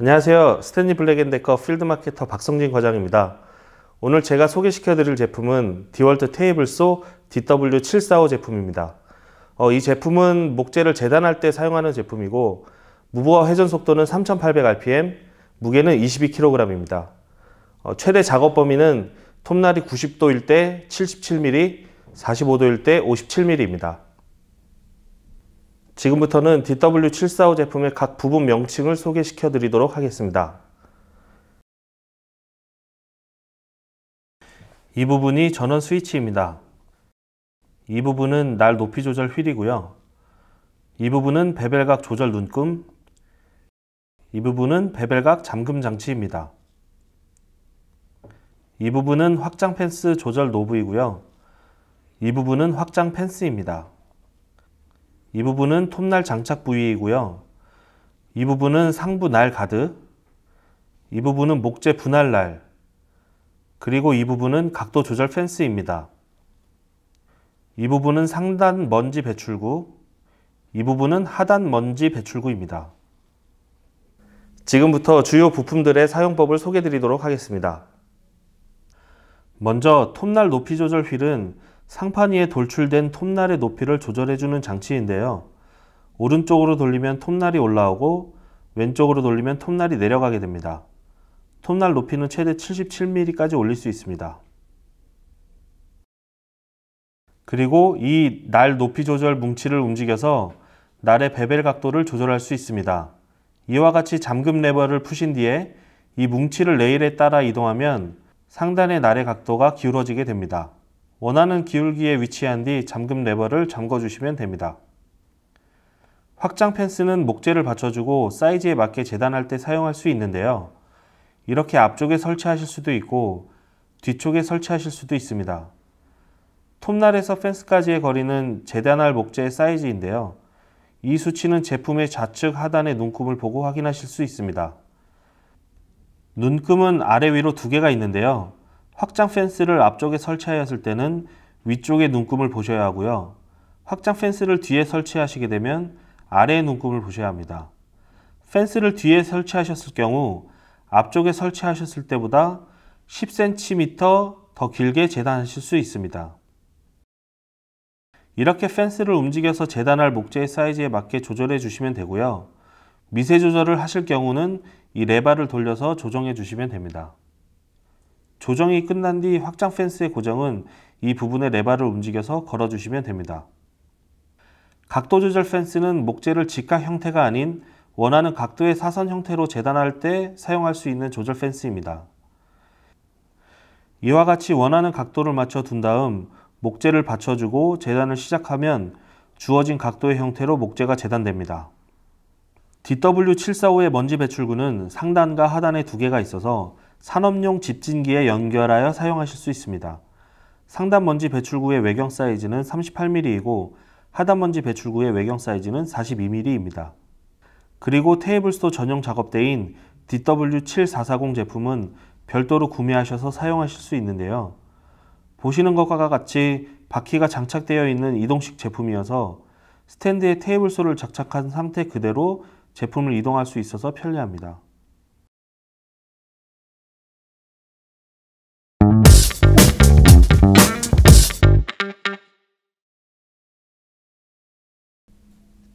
안녕하세요. 스탠리 블랙앤데커 필드마케터 박성진 과장입니다. 오늘 제가 소개시켜드릴 제품은 디월트 테이블소 DW745 제품입니다. 어, 이 제품은 목재를 재단할 때 사용하는 제품이고 무브와 회전 속도는 3800rpm, 무게는 22kg입니다. 어, 최대 작업 범위는 톱날이 90도일 때 77mm, 45도일 때 57mm입니다. 지금부터는 DW745 제품의 각 부분 명칭을 소개시켜 드리도록 하겠습니다. 이 부분이 전원 스위치입니다. 이 부분은 날 높이 조절 휠이고요. 이 부분은 베벨각 조절 눈금, 이 부분은 베벨각 잠금 장치입니다. 이 부분은 확장 펜스 조절 노브이고요. 이 부분은 확장 펜스입니다. 이 부분은 톱날 장착 부위이고요. 이 부분은 상부 날 가드, 이 부분은 목재 분할 날, 그리고 이 부분은 각도 조절 펜스입니다. 이 부분은 상단 먼지 배출구, 이 부분은 하단 먼지 배출구입니다. 지금부터 주요 부품들의 사용법을 소개드리도록 해 하겠습니다. 먼저 톱날 높이 조절 휠은 상판 위에 돌출된 톱날의 높이를 조절해주는 장치인데요. 오른쪽으로 돌리면 톱날이 올라오고 왼쪽으로 돌리면 톱날이 내려가게 됩니다. 톱날 높이는 최대 77mm까지 올릴 수 있습니다. 그리고 이 날 높이 조절 뭉치를 움직여서 날의 베벨 각도를 조절할 수 있습니다. 이와 같이 잠금 레버를 푸신 뒤에 이 뭉치를 레일에 따라 이동하면 상단의 날의 각도가 기울어지게 됩니다. 원하는 기울기에 위치한 뒤 잠금 레버를 잠궈주시면 됩니다. 확장 펜스는 목재를 받쳐주고 사이즈에 맞게 재단할 때 사용할 수 있는데요. 이렇게 앞쪽에 설치하실 수도 있고 뒤쪽에 설치하실 수도 있습니다. 톱날에서 펜스까지의 거리는 재단할 목재의 사이즈인데요. 이 수치는 제품의 좌측 하단의 눈금을 보고 확인하실 수 있습니다. 눈금은 아래 위로 두 개가 있는데요. 확장 펜스를 앞쪽에 설치하였을 때는 위쪽의 눈금을 보셔야 하고요. 확장 펜스를 뒤에 설치하시게 되면 아래의 눈금을 보셔야 합니다. 펜스를 뒤에 설치하셨을 경우 앞쪽에 설치하셨을 때보다 10cm 더 길게 재단하실 수 있습니다. 이렇게 펜스를 움직여서 재단할 목재의 사이즈에 맞게 조절해 주시면 되고요. 미세 조절을 하실 경우는 이 레바를 돌려서 조정해 주시면 됩니다. 조정이 끝난 뒤 확장 펜스의 고정은 이 부분의 레바를 움직여서 걸어주시면 됩니다. 각도 조절 펜스는 목재를 직각 형태가 아닌 원하는 각도의 사선 형태로 재단할 때 사용할 수 있는 조절 펜스입니다. 이와 같이 원하는 각도를 맞춰 둔 다음 목재를 받쳐주고 재단을 시작하면 주어진 각도의 형태로 목재가 재단됩니다. DW745의 먼지 배출구는 상단과 하단에 두 개가 있어서 산업용 집진기에 연결하여 사용하실 수 있습니다. 상단 먼지 배출구의 외경 사이즈는 38mm이고 하단 먼지 배출구의 외경 사이즈는 42mm입니다. 그리고 테이블스토 전용 작업대인 DW7440 제품은 별도로 구매하셔서 사용하실 수 있는데요. 보시는 것과 같이 바퀴가 장착되어 있는 이동식 제품이어서 스탠드에 테이블 소를 장착한 상태 그대로 제품을 이동할 수 있어서 편리합니다.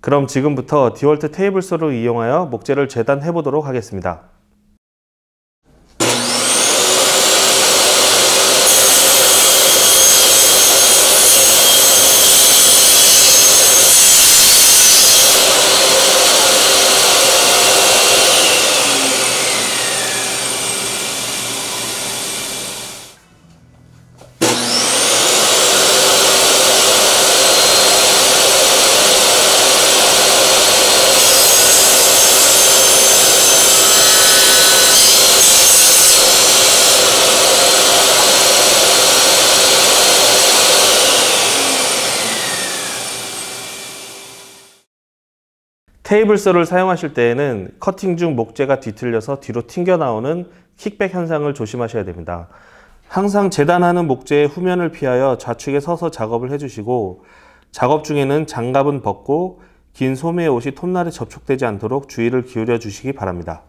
그럼 지금부터 디월트 테이블 수를 이용하여 목재를 재단해 보도록 하겠습니다. 테이블서를 사용하실 때에는 커팅 중 목재가 뒤틀려서 뒤로 튕겨 나오는 킥백 현상을 조심하셔야 됩니다. 항상 재단하는 목재의 후면을 피하여 좌측에 서서 작업을 해주시고 작업 중에는 장갑은 벗고 긴 소매의 옷이 톱날에 접촉되지 않도록 주의를 기울여 주시기 바랍니다.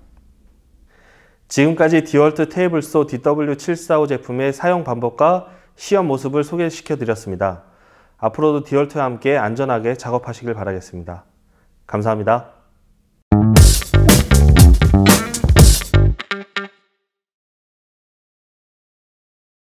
지금까지 디월트 테이블소 DW745 제품의 사용 방법과 시연 모습을 소개시켜 드렸습니다. 앞으로도 디월트와 함께 안전하게 작업하시길 바라겠습니다. 감사합니다.